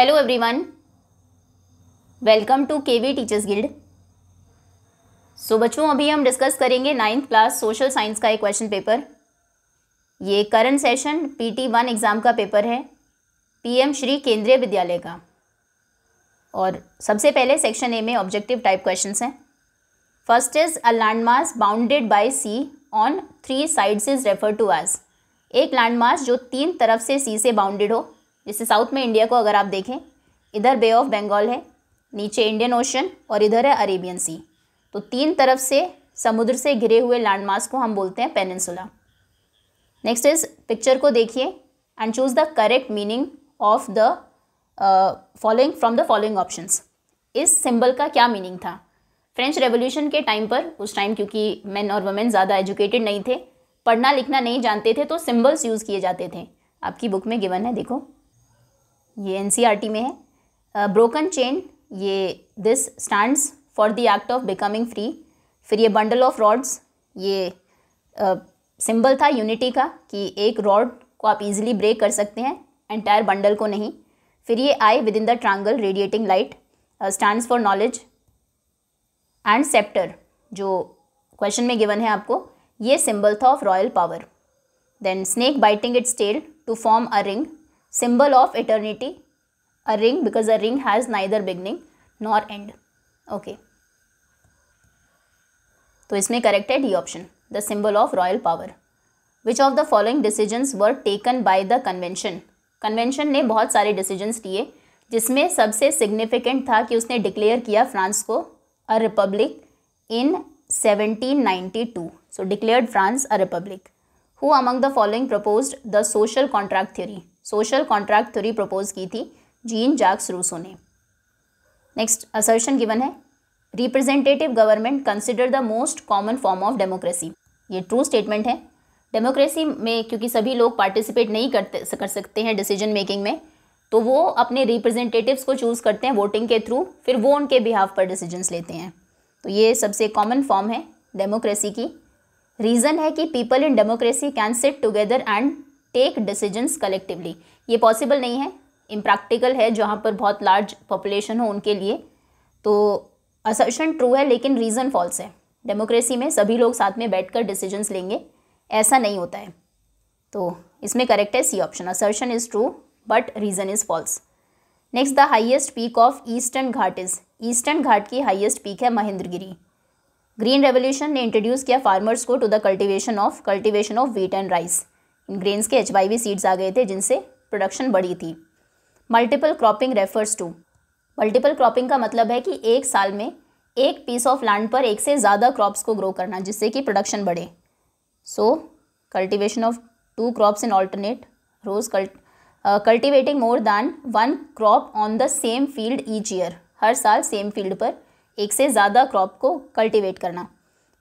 Hello everyone welcome to K V Teachers Guild so बच्चों अभी हम डिस्कस करेंगे नाइन्थ क्लास सोशल साइंस का एक क्वेश्चन पेपर ये current session PT one exam का पेपर है पीएम श्री केंद्रीय विद्यालय का और सबसे पहले सेक्शन ए में ऑब्जेक्टिव टाइप क्वेश्चन हैं first is a landmark bounded by sea on three sides is refer to as एक लैंडमार्क जो तीन तरफ से सी से बाउंडेड हो जैसे साउथ में इंडिया को अगर आप देखें इधर बे ऑफ बंगाल है नीचे इंडियन ओशन और इधर है अरेबियन सी तो तीन तरफ से समुद्र से घिरे हुए लैंडमार्क्स को हम बोलते हैं पेनिनसुला नेक्स्ट इज पिक्चर को देखिए and choose the correct meaning of the following from the following options इस सिंबल का क्या मीनिंग था फ्रेंच रेवोल्यूशन के टाइम पर उस टाइम क्योंकि मेन और वुमेन ज़्यादा एजुकेटेड नहीं थे पढ़ना लिखना नहीं जानते थे तो सिंबल्स यूज़ किए जाते थे आपकी बुक में गिवन है देखो ये टी e में है ब्रोकन चेन ये this stands for the act of becoming free फिर ये बंडल ऑफ रॉड्स ये सिंबल था यूनिटी का कि एक रॉड को आप इजीली ब्रेक कर सकते हैं एंटायर बंडल को नहीं फिर ये eye within the triangle radiating light stands for knowledge and sceptre जो क्वेश्चन में गिवन है आपको ये सिंबल था of royal power then snake biting its tail to form a ring symbol of eternity a ring because a ring has neither beginning nor end okay तो इसमें correct है D option the symbol of royal power which of the following decisions were taken by the convention convention ने बहुत सारे decisions लिए जिसमें सबसे significant था कि उसने डिक्लेयर किया फ्रांस को a republic in 1792 so declare France a republic who among the following propose the social contract theory social contract theory propose की थी जीन जाक्स रूसो ने नेक्स्ट असर्शन गिवन है representative government consider the most common form of democracy ये true statement है democracy में क्योंकि सभी लोग पार्टिसिपेट नहीं करते कर सकते हैं डिसीजन मेकिंग में तो वो अपने रिप्रेजेंटेटिव्स को चूज़ करते हैं वोटिंग के थ्रू फिर वो उनके बिहाफ पर डिसीजंस लेते हैं तो ये सबसे कॉमन फॉर्म है डेमोक्रेसी की रीज़न है कि people in democracy can sit together and take decisions collectively ये पॉसिबल नहीं है इम्प्रैक्टिकल है जहाँ पर बहुत लार्ज पॉपुलेशन हो उनके लिए तो असर्शन ट्रू है लेकिन रीज़न फॉल्स है डेमोक्रेसी में सभी लोग साथ में बैठकर डिसीजंस लेंगे ऐसा नहीं होता है तो इसमें करेक्ट है C option assertion is true but reason is false next the highest peak of Eastern Ghat is Eastern Ghat की हाइएस्ट पीक है महेंद्रगिरी ग्रीन रेवोल्यूशन ने इंट्रोड्यूस किया फार्मर्स को to the cultivation of cultivation of wheat and rice grains के H seeds आ गए थे जिनसे प्रोडक्शन बढ़ी थी multiple cropping refers to multiple cropping का मतलब है कि एक साल में एक पीस ऑफ लैंड पर एक से ज़्यादा क्रॉप्स को ग्रो करना जिससे कि प्रोडक्शन बढ़े so cultivation of two crops in alternate rows cultivating more than one crop on the same field each year हर साल सेम फील्ड पर एक से ज़्यादा क्रॉप को कल्टिवेट करना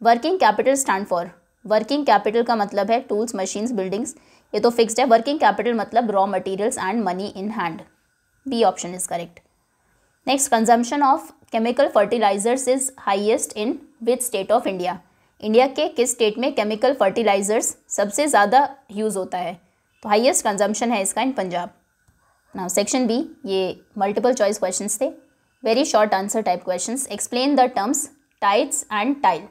working capital stand for working capital का मतलब है टूल्स मशीन्स बिल्डिंग्स ये तो फिक्स्ड है वर्किंग कैपिटल मतलब raw materials and money in hand B option is correct next consumption of chemical fertilisers is highest in with state of India India के किस state में केमिकल फर्टिलाइजर्स सबसे ज़्यादा use होता है तो हाइएस्ट कंजम्पशन है इसका इन पंजाब ना सेक्शन बी ये मल्टीपल चॉइस क्वेश्चन थे very short answer type question explain the terms tithes and taille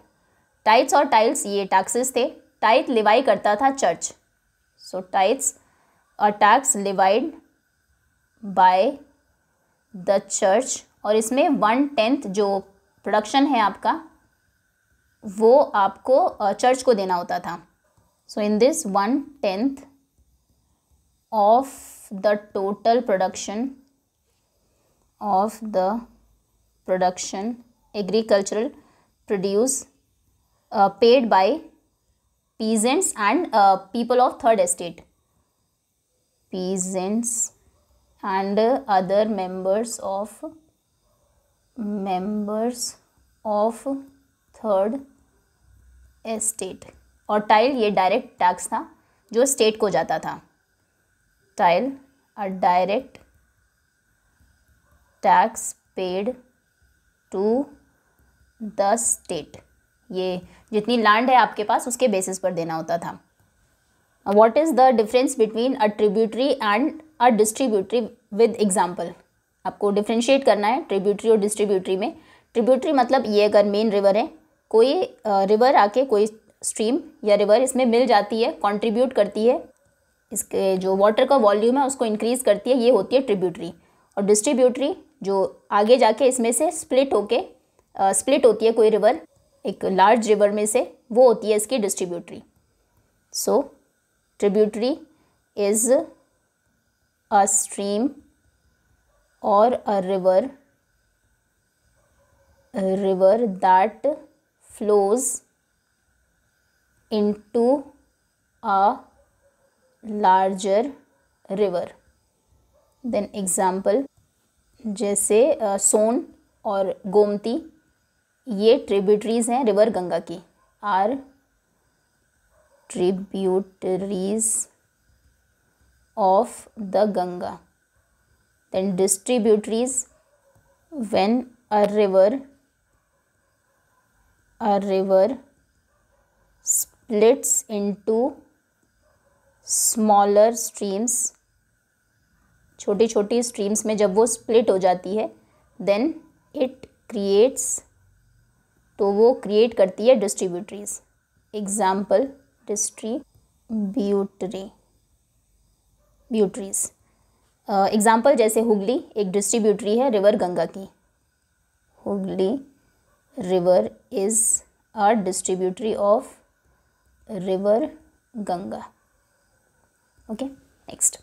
tithes और टाइल्स ये टैक्सेस थे टाइट लिवाई करता था चर्च सो टाइट्स और tax levied by the church और इसमें वन टेंथ जो प्रोडक्शन है आपका वो आपको चर्च को देना होता था so in this one tenth of the total production of the production agricultural produce paid by peasants and people of third estate peasants and other members of members of third estate और taille ये direct tax था जो state को जाता था taille a direct tax paid to the state ये जितनी land है आपके पास उसके बेसिस पर देना होता था what is the difference between a tributary and a distributary with example आपको डिफ्रेंशिएट करना है ट्रिब्यूटरी और डिस्ट्रीब्यूटरी में ट्रिब्यूटरी मतलब ये अगर मेन रिवर है कोई रिवर uh, आके कोई स्ट्रीम या रिवर इसमें मिल जाती है कॉन्ट्रीब्यूट करती है इसके जो वाटर का वॉल्यूम है उसको इंक्रीज़ करती है ये होती है ट्रिब्यूटरी और डिस्ट्रीब्यूटरी जो आगे जाके इसमें से स्प्लिट होके स्प्लिट uh, होती है कोई रिवर एक लार्ज रिवर में से वो होती है इसकी distributary so tributary is a stream और a river river that flows into a larger river then example जैसे सोन और गोमती ये ट्रिब्यूटरीज हैं रिवर गंगा की are tributaries of the Ganga then distributaries when a river a river splits into smaller streams छोटी छोटी streams में जब वो स्प्लिट हो जाती है देन इट क्रिएट्स तो वो क्रिएट करती है डिस्ट्रीब्यूटरीज एग्जाम्पल डिस्ट्रीब्यूटरी ब्यूटरीज एग्ज़ाम्पल जैसे हुगली एक डिस्ट्रीब्यूटरी है रिवर गंगा की Hooghly river is are distributary of river Ganga okay next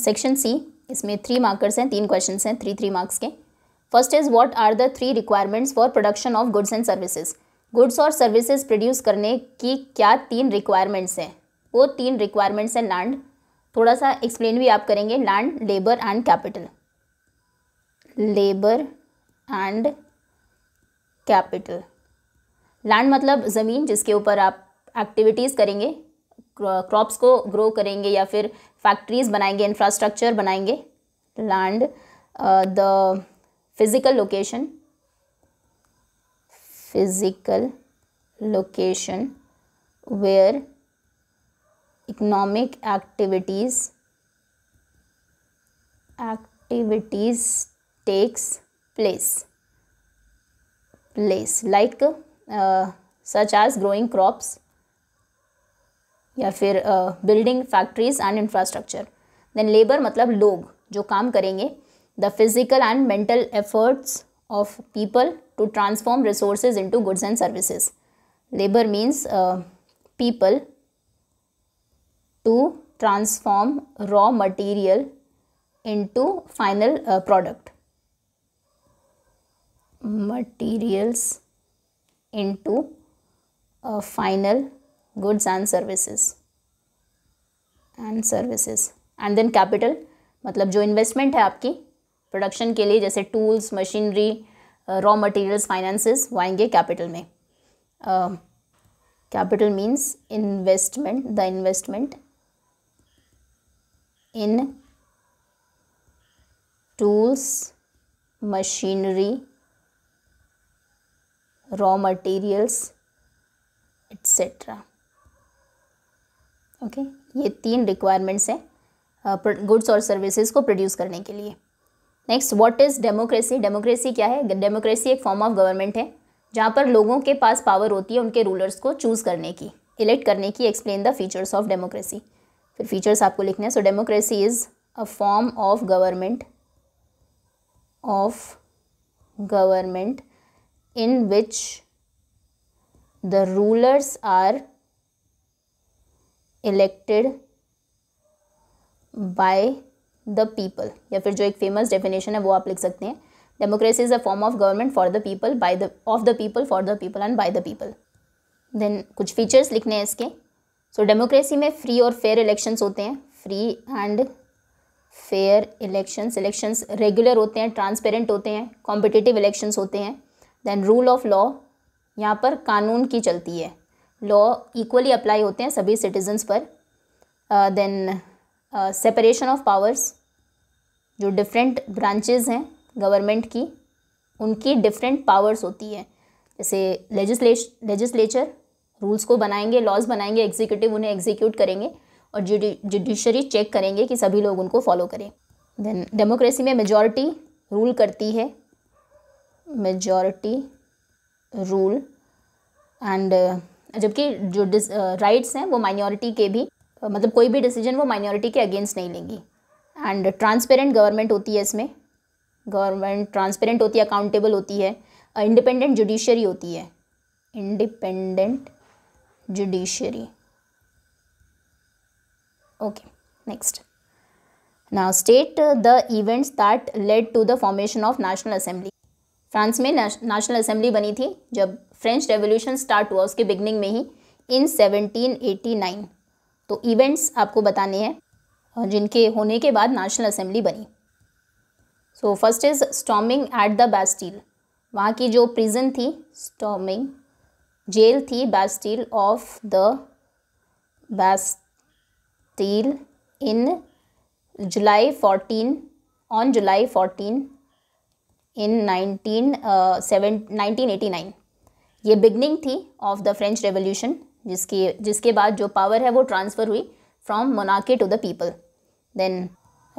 section C इसमें थ्री मार्कर्स हैं तीन क्वेश्चंस हैं थ्री थ्री मार्क्स के first is what are the three requirements for production of goods and services goods और services produce करने की क्या तीन रिक्वायरमेंट्स हैं वो तीन रिक्वायरमेंट्स हैं लैंड थोड़ा सा एक्सप्लेन भी आप करेंगे land labour and capital labour and capital land मतलब ज़मीन जिसके ऊपर आप एक्टिविटीज़ करेंगे क्रॉप्स को ग्रो करेंगे या फिर फैक्ट्रीज़ बनाएंगे इंफ्रास्ट्रक्चर बनाएंगे land the uh, physical location physical location where economic activities activities takes place place like such as growing crops या फिर building factories and infrastructure then labour मतलब लोग जो काम करेंगे the physical and mental efforts of people to transform resources into goods and services. Labor means uh, people to transform raw material into final uh, product. Materials into uh, final goods and services and services and then capital मतलब जो investment है आपकी production के लिए जैसे tools machinery raw materials finances वो आएंगे capital में capital means investment the investment in tools machinery raw materials etcetera okay ये तीन रिक्वायरमेंट्स हैं गुड्स uh, और सर्विसेज को प्रोड्यूस करने के लिए next what is democracy democracy क्या है डेमोक्रेसी एक फॉर्म ऑफ गवर्नमेंट है जहाँ पर लोगों के पास पावर होती है उनके रूलर्स को चूज़ करने की इलेक्ट करने की explain the features of democracy फिर फीचर्स आपको लिखने हैं so democracy is a form of government of government in which the rulers are elected by the people या फिर जो एक फेमस डेफिनेशन है वो आप लिख सकते हैं democracy is a form of government for the people by the of the people for the people and by the people then कुछ फीचर्स लिखने हैं इसके सो so, डेमोक्रेसी में फ्री और फेयर इलेक्शंस होते हैं free and fair elections elections regular होते हैं ट्रांसपेरेंट होते हैं कॉम्पिटिटिव इलेक्शंस होते हैं देन रूल ऑफ लॉ यहाँ पर कानून की चलती है लॉ इक्वली अप्लाई होते हैं सभी सिटीजन्स पर then uh, separation of powers जो डिफरेंट ब्रांचेज हैं गवर्नमेंट की उनकी डिफरेंट पावर्स होती है जैसे लेजिस्लेश लेजिस्लेचर रूल्स को बनाएंगे लॉज बनाएंगे एग्जीक्यूटिव उन्हें एग्जीक्यूट करेंगे और जुडिशरी चेक करेंगे कि सभी लोग उनको फॉलो करें देन डेमोक्रेसी में मेजॉरिटी रूल करती है मेजॉरिटी रूल एंड जबकि जो राइट्स uh, हैं वो माइनॉरिटी के भी मतलब कोई भी डिसीजन वो माइनॉरिटी के अगेंस्ट नहीं लेंगी एंड ट्रांसपेरेंट गवर्नमेंट होती है इसमें गवर्नमेंट ट्रांसपेरेंट होती है अकाउंटेबल होती है इंडिपेंडेंट जुडिशरी होती है independent judiciary okay next now state the events that led to the formation of national assembly France में नेशनल असेंबली बनी थी जब फ्रेंच रेवोल्यूशन स्टार्ट हुआ उसके बिगनिंग में ही इन सेवनटीन एटी नाइन तो इवेंट्स आपको बताने हैं जिनके होने के बाद नेशनल असेंबली बनी so first is storming at the Bastille वहाँ की जो प्रिजन थी स्टॉमिंग जेल थी Bastille of the Bastille in July fourteen on July fourteen in nineteen seven nineteen eighty nine ये बिगनिंग थी ऑफ द फ्रेंच रेवोल्यूशन जिसकी जिसके बाद जो पावर है वो ट्रांसफ़र हुई फ्रॉम मोनाके to the people then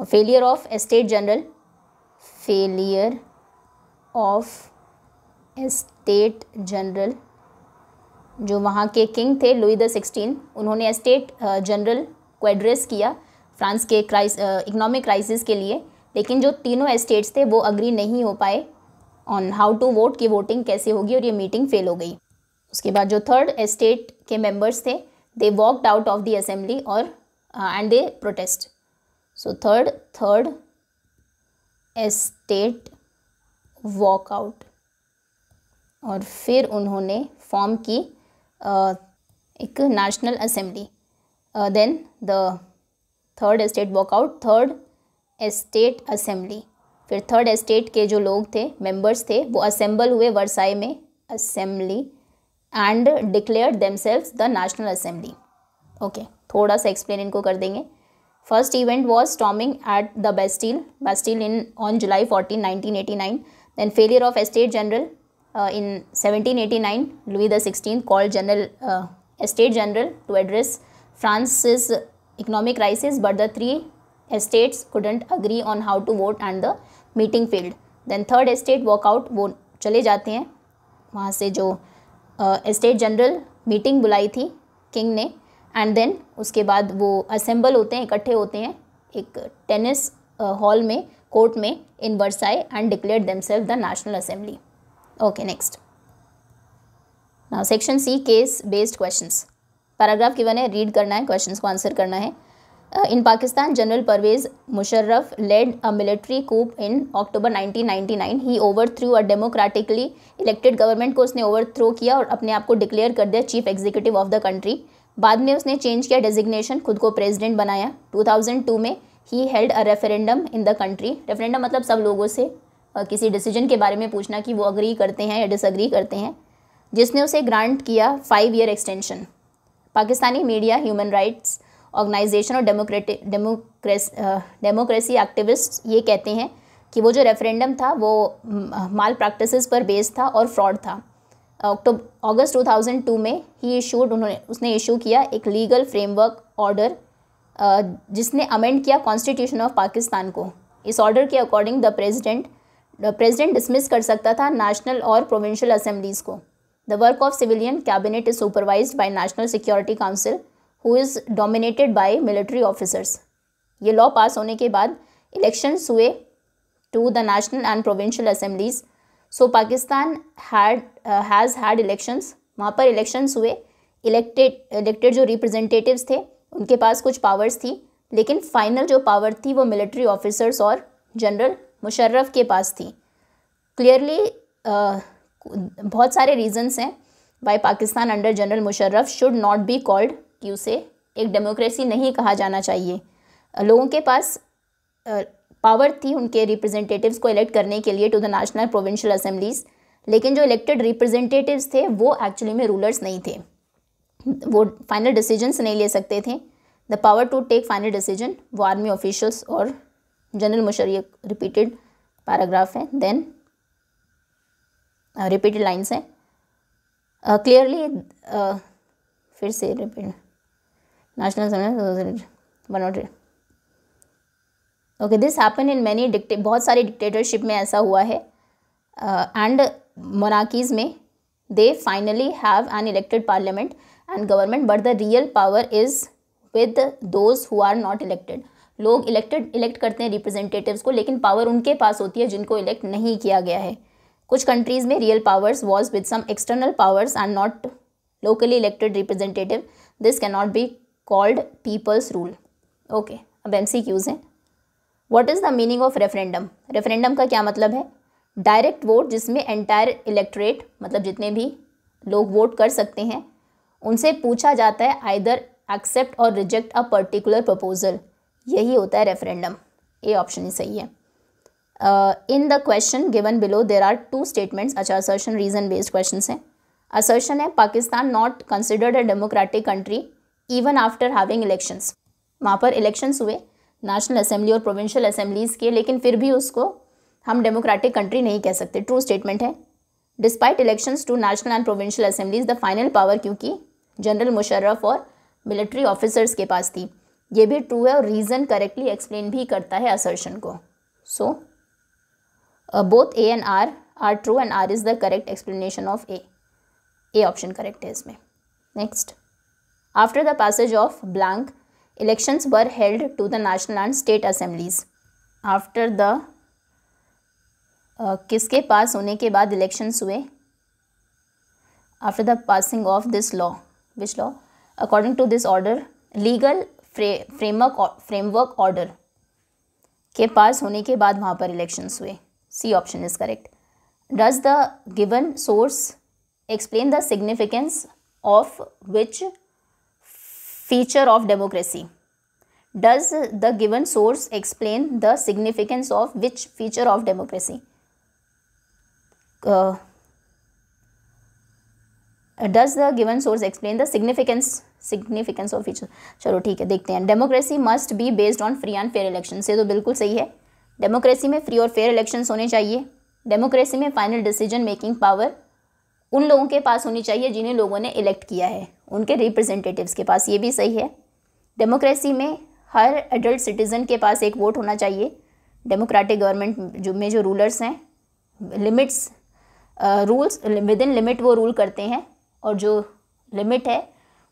failure of estate general failure of estate general जो वहाँ के किंग थे लुई द सिक्सटीन उन्होंने एस्टेट जनरल uh, को एड्रेस किया फ्रांस के क्राइस इकोनॉमिक क्राइसिस के लिए लेकिन जो तीनों एस्टेट्स थे वो अग्री नहीं हो पाए ऑन हाउ टू वोट की वोटिंग कैसे होगी और ये मीटिंग फेल हो गई उसके बाद जो थर्ड एस्टेट के मेंबर्स थे they walked out of the assembly और and they protest so third third estate walkout और फिर उन्होंने फॉर्म की uh, एक national assembly then the third estate walkout third estate assembly फिर थर्ड एस्टेट के जो लोग थे मेंबर्स थे वो असेंबल हुए वर्साई में assembly and declared themselves the national assembly okay थोड़ा सा एक्सप्लेन इनको कर देंगे first event was storming at the Bastille Bastille in on July fourteen nineteen eighty nine then failure of estate general in 1789 uh, louis xvi called general uh, estate general to address france's economic crisis but the three estates couldn't agree on how to vote and the meeting failed then third estate walkout वो चले जाते हैं वहाँ से जो state general meeting बुलाई थी king ने एंड देन उसके बाद वो असेंबल होते हैं इकट्ठे होते हैं एक टेनिस हॉल में कोर्ट में in Versailles and declare themselves the national assembly okay next now section C case based questions paragraph one है रीड करना है क्वेश्चंस को आंसर करना है in Pakistan general Parvez Musharraf led a military coup in October 1999 he overthrew a democratically elected government को उसने over throw किया और अपने आप को डिक्लेयर कर दिया chief executive of the country बाद में उसने चेंज किया डेजिग्नेशन खुद को प्रेजिडेंट बनाया टू में he held a referendum in the country referendum मतलब सब लोगों से किसी डिसीजन के बारे में पूछना कि वो अग्री करते हैं या डिसअग्री करते हैं जिसने उसे ग्रांट किया five year extension Pakistani media human rights organisation और डेमोक्रेटिक डेमोक्रेस डेमोक्रेसी एक्टिविस्ट ये कहते हैं कि वो जो रेफरेंडम था वो माल प्रैक्टिस पर बेस्ड था और फ्रॉड था अक्टूबर अगस्त 2002 में ही इशूड उन्होंने उसने इशू किया एक लीगल फ्रेमवर्क ऑर्डर जिसने अमेंड किया कॉन्स्टिट्यूशन ऑफ पाकिस्तान को इस ऑर्डर के according the president president dismiss कर सकता था नेशनल और प्रोविंशियल असेंबलीज को the work of civilian cabinet is supervise by national security council who is dominated by military officers ये लॉ पास होने के बाद इलेक्शंस हुए to the national and provincial assemblies so Pakistan had has had elections वहाँ पर elections हुए elected elected जो representatives थे उनके पास कुछ पावर्स थी लेकिन फाइनल जो पावर थी वो मिलिट्री ऑफिसर्स और जनरल मुशर्रफ के पास थी क्लियरली uh, बहुत सारे रीजंस हैं why Pakistan under general Musharraf should not be called कि उसे एक डेमोक्रेसी नहीं कहा जाना चाहिए लोगों के पास पावर थी उनके रिप्रेजेंटेटिव्स को इलेक्ट करने के लिए to the national provincial assemblies लेकिन जो इलेक्टेड रिप्रेजेंटेटिव्स थे वो एक्चुअली में रूलर्स नहीं थे वो फाइनल डिसीजंस नहीं ले सकते थे the power to take final decision वो आर्मी ऑफिशल्स और जनरल मुशर रिपीटेड पैराग्राफ है देन रिपीटेड लाइन्स हैं क्लियरली फिर से repeat national one not okay this happen in many डिक्टे बहुत सारी डिक्टेटरशिप में ऐसा हुआ है एंड uh, मोनाकीज़ में they finally have an elected parliament and government but the real power is with those who are not elected लोग elected elect करते हैं रिप्रेजेंटेटिव्स को लेकिन पावर उनके पास होती है जिनको इलेक्ट नहीं किया गया है कुछ कंट्रीज़ में real powers was with some external powers and not elected representative this this not be called people's rule okay अब एम सी क्यूज हैं what is the meaning of referendum referendum का क्या मतलब है डायरेक्ट वोट जिसमें entire electorate मतलब जितने भी लोग वोट कर सकते हैं उनसे पूछा जाता है आइदर एक्सेप्ट और रिजेक्ट अ पर्टिकुलर प्रपोजल यही होता है रेफरेंडम ये ऑप्शन ही सही है in the question given below there are two statements अच्छा असर्शन रीजन बेस्ड क्वेश्चन हैं असर्शन है Pakistan not considered a democratic country even after having elections वहाँ पर इलेक्शंस हुए नेशनल असेंबली और प्रोविंशियल असेंबलीज़ के लेकिन फिर भी उसको हम डेमोक्रेटिक कंट्री नहीं कह सकते ट्रू स्टेटमेंट है despite elections to national and provincial assemblies the final power क्योंकि जनरल मुशर्रफ और मिलिट्री ऑफिसर्स के पास थी ये भी ट्रू है और रीज़न करेक्टली एक्सप्लेन भी करता है असर्शन को so both A and R R true and R is the correct explanation of A A option correct है इसमें next after the passage of blank, elections were held to the national and state assemblies. After the किसके पास होने के बाद elections हुए after the passing of this law which law according to this order legal framework framework order के पास होने के बाद वहाँ पर elections हुए C option is correct does the given source explain the significance of which feature of democracy does the given source explain the significance of which feature of democracy uh, does the given source explain the significance significance of feature चलो ठीक है देखते हैं democracy must be based on free and fair election ये तो बिल्कुल सही है डेमोक्रेसी में फ्री और फेयर इलेक्शंस होने चाहिए डेमोक्रेसी में फाइनल डिसीजन मेकिंग पावर उन लोगों के पास होनी चाहिए जिन्हें लोगों ने इलेक्ट किया है उनके रिप्रेजेंटेटिव्स के पास ये भी सही है डेमोक्रेसी में हर एडल्ट सिटीज़न के पास एक वोट होना चाहिए डेमोक्रेटिक गवर्नमेंट जो में जो रूलर्स हैं limits rules within limit वो रूल करते हैं और जो लिमिट है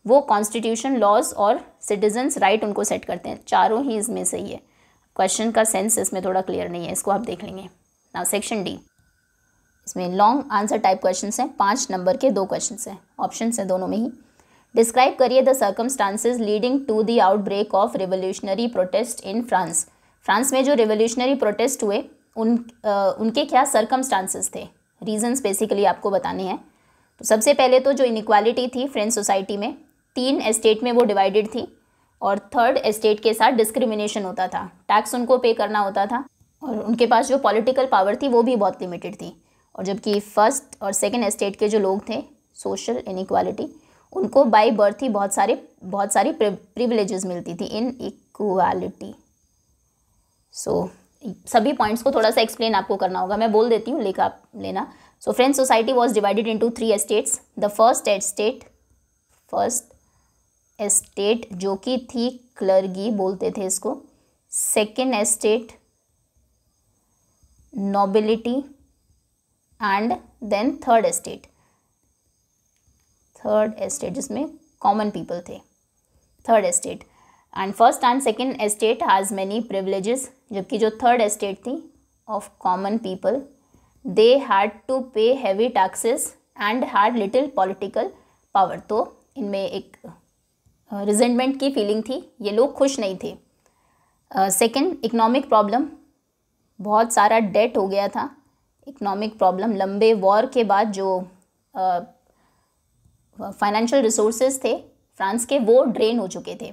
वो कॉन्स्टिट्यूशन लॉज और सिटीजन्स राइट right उनको सेट करते हैं चारों ही इसमें सही है क्वेश्चन का सेंस इसमें थोड़ा क्लियर नहीं है इसको आप देख लेंगे ना सेक्शन डी इसमें लॉन्ग आंसर टाइप क्वेश्चन हैं पाँच नंबर के दो क्वेश्चन हैं ऑप्शन हैं दोनों में ही डिस्क्राइब करिए the circumstances leading to the outbreak of revolutionary protest in France France में जो रिवोल्यूशनरी प्रोटेस्ट हुए उन आ, उनके क्या सर्कमस्टांसिस थे रीजन्स बेसिकली आपको बताने हैं तो सबसे पहले तो जो इनक्वालिटी थी फ्रेंच सोसाइटी में तीन एस्टेट में वो डिवाइडेड थी और थर्ड एस्टेट के साथ डिस्क्रिमिनेशन होता था टैक्स उनको पे करना होता था और उनके पास जो पॉलिटिकल पावर थी वो भी बहुत लिमिटेड थी और जबकि फर्स्ट और सेकेंड एस्टेट के जो लोग थे सोशल इनक्वालिटी उनको बाय बर्थ ही बहुत सारे बहुत सारी प्रिविलेजेस मिलती थी इन इक्वालिटी सो सभी पॉइंट्स को थोड़ा सा एक्सप्लेन आपको करना होगा मैं बोल देती हूँ लेकर आप लेना so French society was divided into three estates the first estate first estate जो कि थी क्लर्गी बोलते थे इसको second estate nobility and then third estate third estate जिसमें कॉमन पीपल थे third estate and first and second estate has many privileges जबकि जो थर्ड एस्टेट थी of common people they had to pay heavy taxes and had little political power तो इनमें एक resentment की feeling थी ये लोग खुश नहीं थे सेकेंड इकनॉमिक प्रॉब्लम बहुत सारा डेट हो गया था इकोनॉमिक प्रॉब्लम लंबे वॉर के बाद जो फाइनेंशियल रिसोर्सेज थे फ्रांस के वो ड्रेन हो चुके थे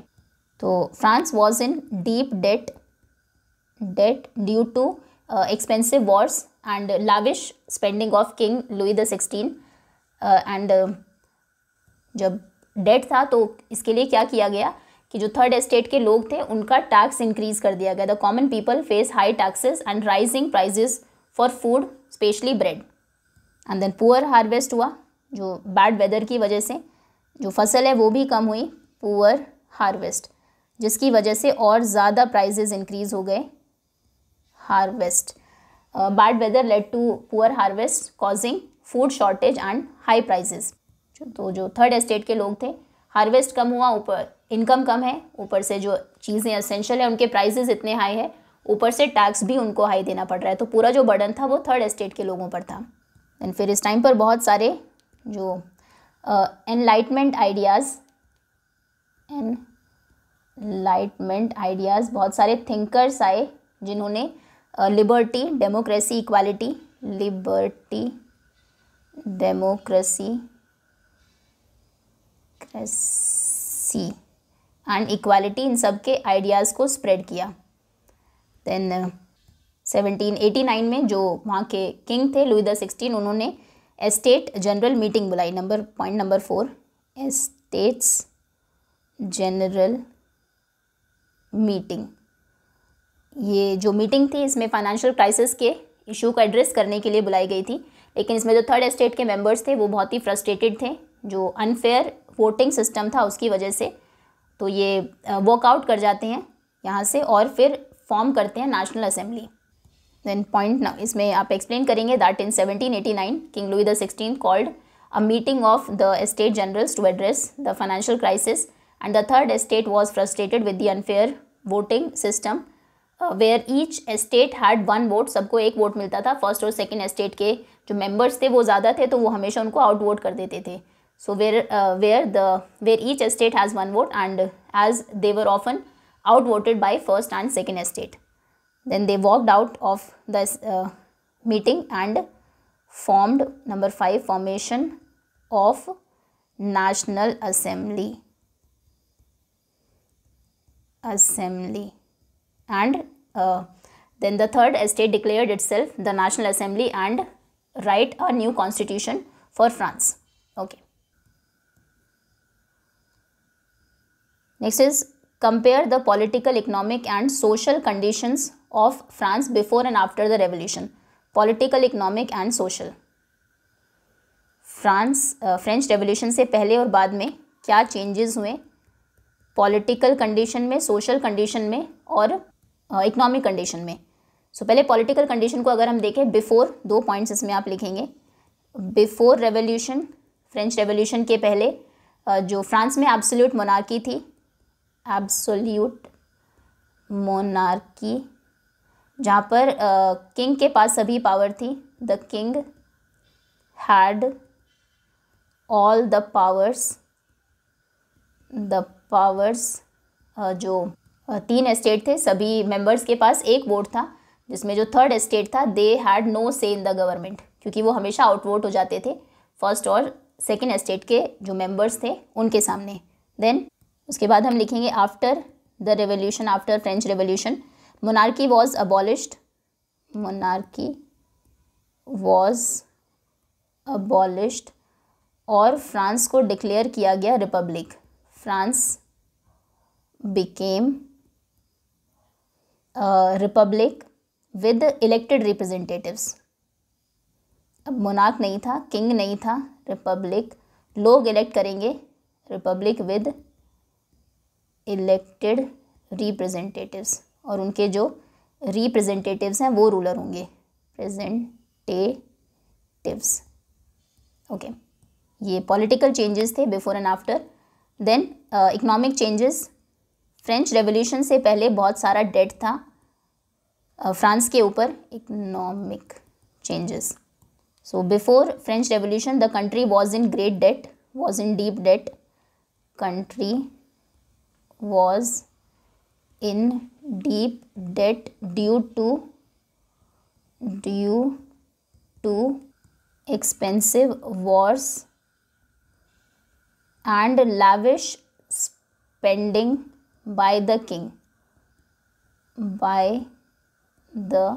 तो France was in deep debt debt due to expensive wars and lavish spending of king Louis the sixteen and जब डेट था तो इसके लिए क्या किया गया कि जो थर्ड एस्टेट के लोग थे उनका टैक्स इंक्रीज कर दिया गया the common people face high taxes and rising prices for food specially bread and then poor harvest हुआ जो बैड वेदर की वजह से जो फसल है वो भी कम हुई पुअर हार्वेस्ट जिसकी वजह से और ज़्यादा प्राइजेज इंक्रीज़ हो गए harvest bad weather led to poor harvest causing food shortage and high prices तो जो थर्ड एस्टेट के लोग थे हार्वेस्ट कम हुआ ऊपर इनकम कम है ऊपर से जो चीज़ें असेंशियल है उनके प्राइजेज इतने हाई है ऊपर से टैक्स भी उनको हाई देना पड़ रहा है तो पूरा जो बर्डन था वो थर्ड एस्टेट के लोगों पर था दैन फिर इस टाइम पर बहुत सारे जो एनलाइटमेंट आइडियाज़ एनलाइटमेंट आइडियाज़ बहुत सारे थिंकर्स आए जिन्होंने liberty democracy equality liberty democracy क्रेसी एंड इक्वालिटी इन सब के आइडियाज़ को स्प्रेड किया देन नाइन uh, में जो वहाँ के किंग थे लुई द सिक्सटीन उन्होंने एस्टेट जनरल मीटिंग बुलाई number point number four estates general meeting ये जो मीटिंग थी इसमें फाइनेंशियल क्राइसिस के इशू को एड्रेस करने के लिए बुलाई गई थी लेकिन इसमें जो थर्ड एस्टेट के मेंबर्स थे वो बहुत ही फ्रस्ट्रेटेड थे जो अनफेयर वोटिंग सिस्टम था उसकी वजह से तो ये वॉकआउट uh, कर जाते हैं यहाँ से और फिर फॉर्म करते हैं नेशनल असेंबली देन पॉइंट ना इसमें आप एक्सप्लेन करेंगे that in 1789 king Louis the sixteen called a meeting of the estate generals to address the financial crisis and the third state was frustrated with the unfair voting system where each state had one vote सबको एक vote मिलता था first और second estate के जो members थे वो ज़्यादा थे तो वो हमेशा उनको आउट वोट कर देते थे so where where the where each estate has one vote and as they were often outvoted by first and second estate. Then they walked out of this uh, meeting and formed number 5 formation of National Assembly. Assembly and uh, then the third estate declared itself the National Assembly and write a new constitution for France. Okay. Next is compare the political economic and social condition of France before and after the revolution political economic and social France French revolution से पहले और बाद में क्या changes हुए political condition में social condition में और इकोनॉमिक uh, कंडीशन में सो so, पहले पॉलिटिकल कंडीशन को अगर हम देखें बिफोर दो पॉइंट्स इसमें आप लिखेंगे बिफोर रेवोल्यूशन फ्रेंच रेवोल्यूशन के पहले uh, जो फ्रांस में एब्सोल्यूट मोनार्की थी एब्सोल्यूट मोनार्की जहाँ पर किंग uh, के पास सभी पावर थी the king had all the powers the powers जो तीन एस्टेट थे सभी मेंबर्स के पास एक वोट था जिसमें जो थर्ड एस्टेट था दे हैड नो से इन द गवर्नमेंट क्योंकि वो हमेशा आउट वोट हो जाते थे फर्स्ट और सेकेंड एस्टेट के जो मेंबर्स थे उनके सामने देन उसके बाद हम लिखेंगे after the revolution after French revolution monarchy was abolished monarchy was abolished और फ्रांस को डिक्लेयर किया गया republic France became republic with elected representatives अब मोनार्क नहीं था किंग नहीं था रिपब्लिक लोग इलेक्ट करेंगे रिपब्लिक विद इलेक्टेड रिप्रेजेंटेटिव्स और उनके जो रिप्रेजेंटेटिव्स हैं वो रूलर होंगे प्रेजेंटेटिव्स ओके okay. ये पॉलिटिकल चेंजेस थे before and after then economic changes French revolution से पहले बहुत सारा डेट था फ्रांस uh, के ऊपर economic changes so before French revolution the country was in great debt was in deep debt country was in deep debt due to due to expensive wars and lavish spending by the king by the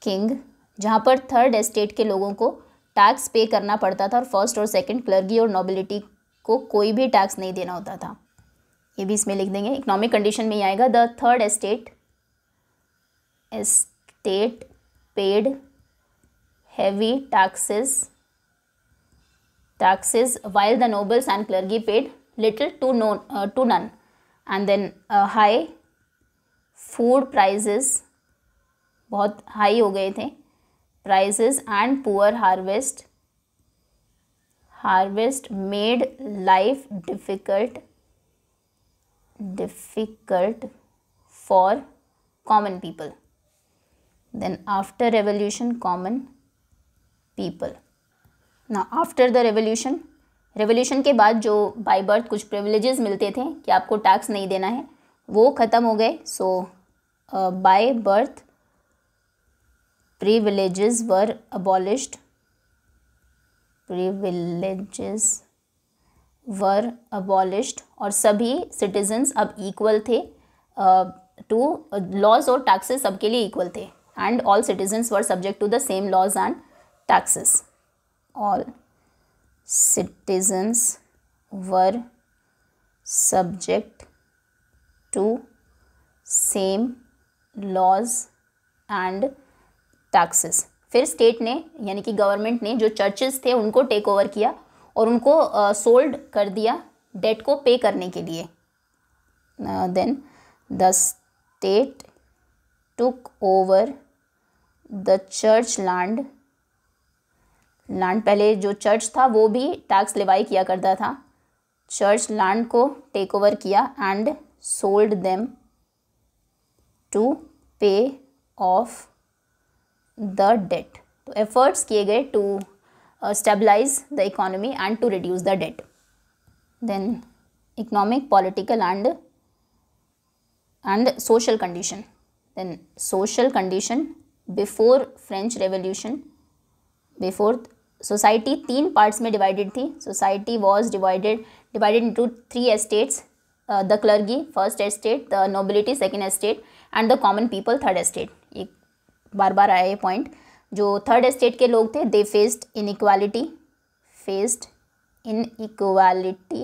king जहाँ पर third estate के लोगों को tax पे करना पड़ता था और फर्स्ट और सेकंड क्लर्गी और नॉबिलिटी को कोई भी टैक्स नहीं देना होता था ये भी इसमें लिख देंगे इकोनॉमिक कंडीशन में ही आएगा the third estate estate paid heavy taxes taxes while the nobles and clergy paid little to no to none and then high food prices बहुत हाई हो गए थे prices and poor harvest harvest made life difficult difficult for common people then after revolution common people now after the revolution revolution के बाद जो by birth कुछ privileges मिलते थे कि आपको टैक्स नहीं देना है वो ख़त्म हो गए uh, by birth privileges were abolished privileges were abolished और सभी सिटीजन्स अब इक्वल थे टू लॉज और टैक्सेस सबके लिए इक्वल थे and all citizens were subject to the same laws and taxes all citizens were subject to same laws and taxes फिर state ने यानी कि गवर्नमेंट ने जो चर्चेस थे उनको टेक ओवर किया और उनको सोल्ड कर दिया डेट को पे करने के लिए then the state took over the church land land पहले जो चर्च था वो भी टैक्स लेवाई किया करता था चर्च लैंड को टेक ओवर किया and sold them to pay off the debt तो एफर्ट्स किए गए to Uh, stabilize the economy and to reduce the debt. Then economic, political and, and social condition. Then social condition before French Revolution, before society, three parts may divided Society was divided, divided into three estates. Uh, the clergy, first estate, the nobility, second estate and the common people, third estate. Ek bar bar aaya point. जो third state के लोग थे they faced inequality faced inequality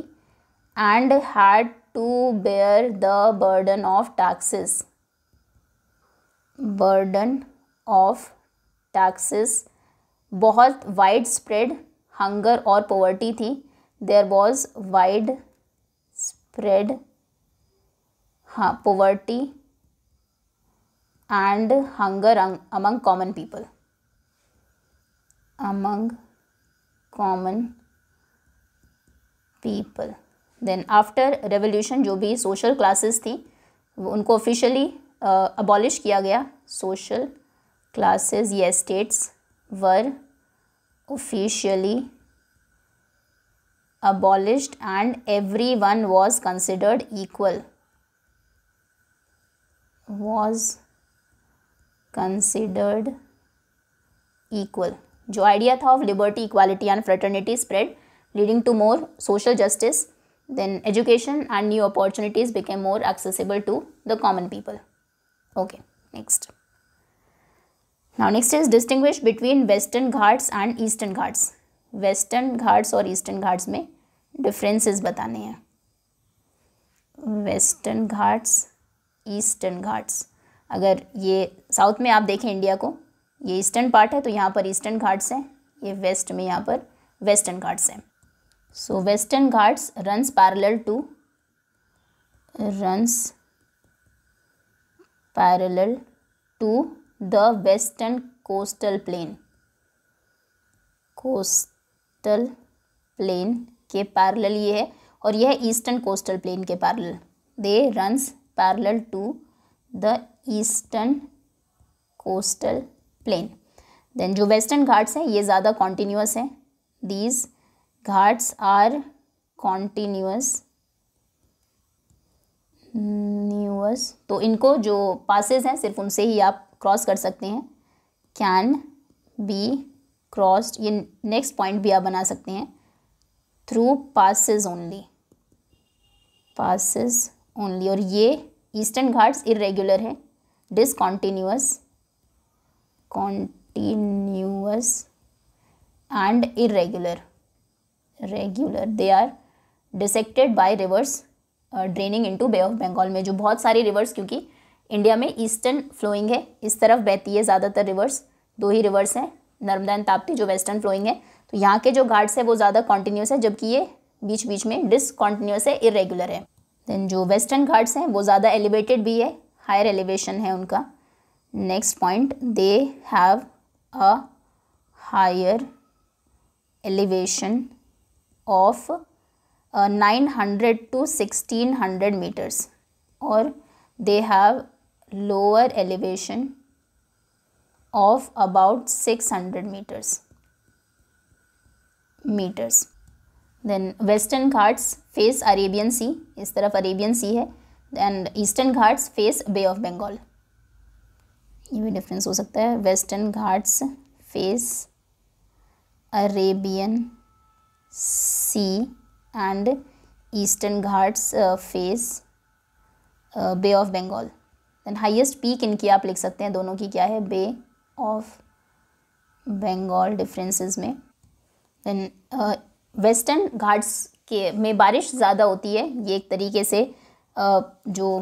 and hard to bear the burden of taxes burden of taxes बहुत wide spread hunger और poverty थी there was wide spread हाँ poverty and hunger among common people among common people. then after revolution जो भी social classes थी उनको officially uh, abolish किया गया social classes या states were officially abolished and everyone was considered equal was considered equal जो idea था of liberty equality and fraternity spread leading to more social justice then education and new opportunities became more accessible to the common people okay next now next is distinguish between western Ghats and eastern Ghats western Ghats और eastern Ghats में differences बताने हैं western Ghats eastern Ghats अगर ये south में आप देखें India को ये ईस्टर्न पार्ट है तो यहाँ पर ईस्टर्न घाट्स हैं ये वेस्ट में यहाँ पर वेस्टर्न घाट्स हैं so Western Ghats runs parallel to runs parallel to the western coastal plain coastal plain के पैरेलल ये है और यह ईस्टर्न कोस्टल प्लेन के parallel they runs parallel to the eastern coastal plain then जो वेस्टर्न घाट्स हैं ये ज़्यादा कॉन्टीन्यूस है दीज घाट्स आर कॉन्टीन्यूस न्यूअस तो इनको जो पासेज हैं सिर्फ उनसे ही आप क्रॉस कर सकते हैं कैन बी क्रॉस्ड ये नेक्स्ट पॉइंट भी आप बना सकते हैं through passes only passes only और ये ईस्टर्न घाट्स इरेगुलर है discontinuous continuous and irregular regular they are dissected by rivers draining into Bay of Bengal में जो बहुत सारी रिवर्स क्योंकि इंडिया में ईस्टर्न फ्लोइंग है इस तरफ बहती है ज़्यादातर रिवर्स दो ही रिवर्स हैं नर्मदा एंड ताप्ती जो वेस्टर्न फ्लोइंग है तो यहाँ के जो घाट्स हैं वो ज़्यादा कॉन्टीन्यूस है जबकि ये बीच बीच में डिसकॉन्टीन्यूस है इरेगुलर है देन जो वेस्टर्न घाट्स हैं वो ज़्यादा एलिवेटेड भी है हायर एलिवेशन है उनका next point they have a higher elevation of uh, 900 to 1600 meters or they have lower elevation of about 600 meters meters then western ghats face arabian sea is taraf arabian sea hai and eastern ghats face bay of bengal ये भी difference हो सकता है Western Ghats face Arabian Sea and eastern Ghats face Bay of Bengal than highest peak इनकी आप लिख सकते हैं दोनों की क्या है बे ऑफ बंगाल डिफरेंसेस में दैन वेस्टर्न घाट्स के में बारिश ज़्यादा होती है ये एक तरीके से uh, जो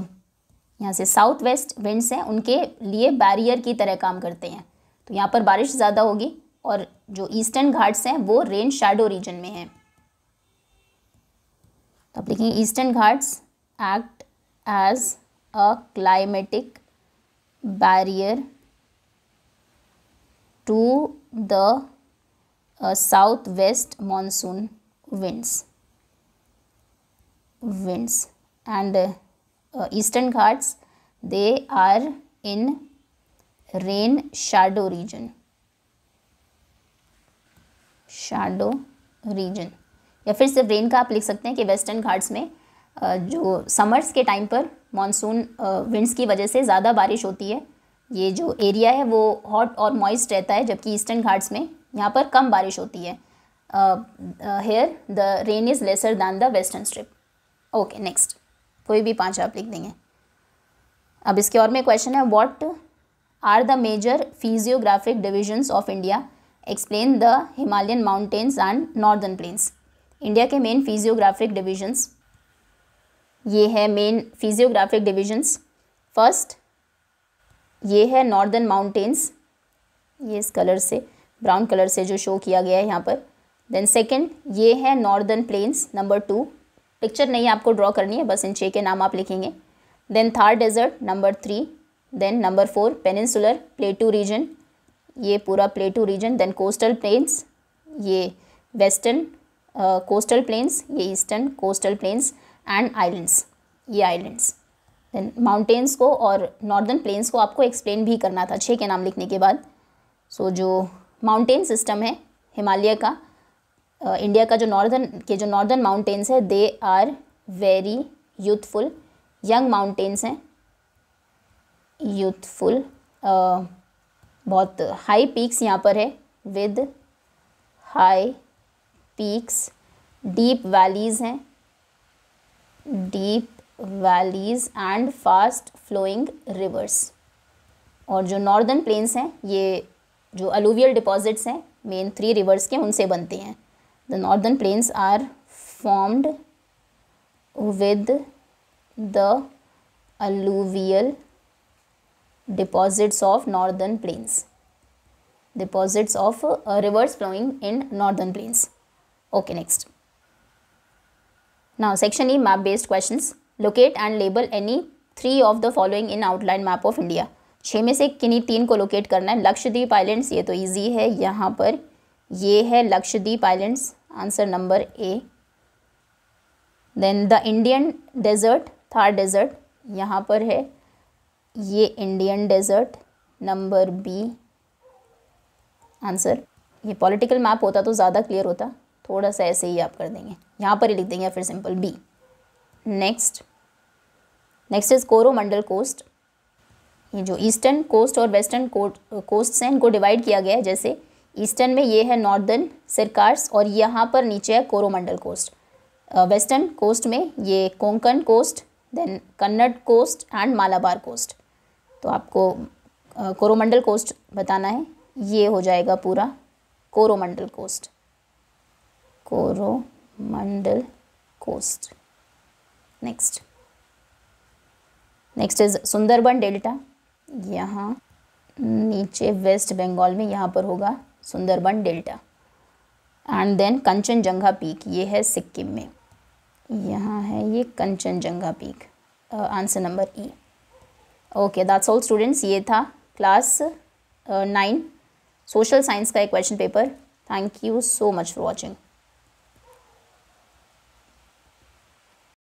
यहाँ से साउथ वेस्ट विंड्स हैं उनके लिए बैरियर की तरह काम करते हैं तो यहाँ पर बारिश ज़्यादा होगी और जो ईस्टर्न घाट्स हैं वो रेन शेडो रीजन में हैं तो आप देखेंगे Eastern Ghats act as a climatic barrier to the south west monsoon winds winds and Uh, eastern ghats they are in rain shadow region shadow region या फिर सिर्फ रेन का आप लिख सकते हैं कि वेस्टर्न घाट्स में uh, जो समर्स के टाइम पर मानसून विंड्स uh, की वजह से ज़्यादा बारिश होती है ये जो एरिया है वो हॉट और मॉइस्ट रहता है जबकि ईस्टर्न घाट्स में यहाँ पर कम बारिश होती है here the rain is lesser than the western strip okay next कोई भी पांच आप लिख देंगे अब इसके और में क्वेश्चन है what are the major physiographic divisions of India explain the Himalayan mountains and northern plains India के मेन फिजियोग्राफिक डिविजन्स ये है मेन फिजियोग्राफिक डिविजन्स फर्स्ट ये है नॉर्दर्न माउंटेन्स ये इस कलर से ब्राउन कलर से जो शो किया गया है यहाँ पर देन सेकेंड ये है northern plains number two picture नहीं आपको ड्रॉ करनी है बस इन छः के नाम आप लिखेंगे then Thar desert number three then number four peninsular plateau region ये पूरा plateau region then coastal plains ये वेस्टर्न कोस्टल प्लेन्स ये eastern coastal plains and islands ये आइलैंड्स देन माउंटेन्स को और नॉर्दर्न प्लेन्स को आपको एक्सप्लेन भी करना था छः के नाम लिखने के बाद सो so, जो माउंटेन सिस्टम है हिमालय का इंडिया का जो नॉर्दर्न के जो नॉर्दर्न माउंटेन्स है they are very youthful young mountains हैं यूथफुल बहुत हाई पीक्स यहाँ पर है with high peaks deep valleys हैं deep valleys and fast flowing rivers और जो नॉर्दर्न प्लेन्स हैं ये जो अलूवियल डिपॉजिट्स हैं मेन थ्री रिवर्स के उनसे बनते हैं the northern plains are formed with the alluvial deposits of northern plains deposits of uh, rivers flowing in northern plains okay next now section e map based questions locate and label any three of the following in outline map of india छः में से किन्हीं तीन को locate करना है Lakshadweep islands ये तो इजी है यहाँ पर ये है Lakshadweep islands answer number A. Then the Indian desert Thar desert यहाँ पर है ये Indian desert number B answer ये पॉलिटिकल मैप होता तो ज़्यादा क्लियर होता थोड़ा सा ऐसे ही आप कर देंगे यहाँ पर ही लिख देंगे फिर simple B next next is Coromandel coast ये जो ईस्टर्न कोस्ट और वेस्टर्न कोस्ट हैं इनको डिवाइड किया गया है जैसे ईस्टर्न में ये है नॉर्दर्न सिरकार्स और यहाँ पर नीचे है कोरोमंडल कोस्ट वेस्टर्न कोस्ट में ये Konkan coast then Kannada coast and Malabar coast तो आपको कोरोमंडल कोस्ट बताना है ये हो जाएगा पूरा Coromandel coast Coromandel coast next next is Sundarban delta यहाँ नीचे वेस्ट बंगाल में यहाँ पर होगा Sundarban delta and then Kanchenjunga peak ये है सिक्किम में यहाँ है ये Kanchenjunga peak answer number E okay that's all students ये था क्लास नाइन सोशल साइंस का एक question paper thank you so much for watching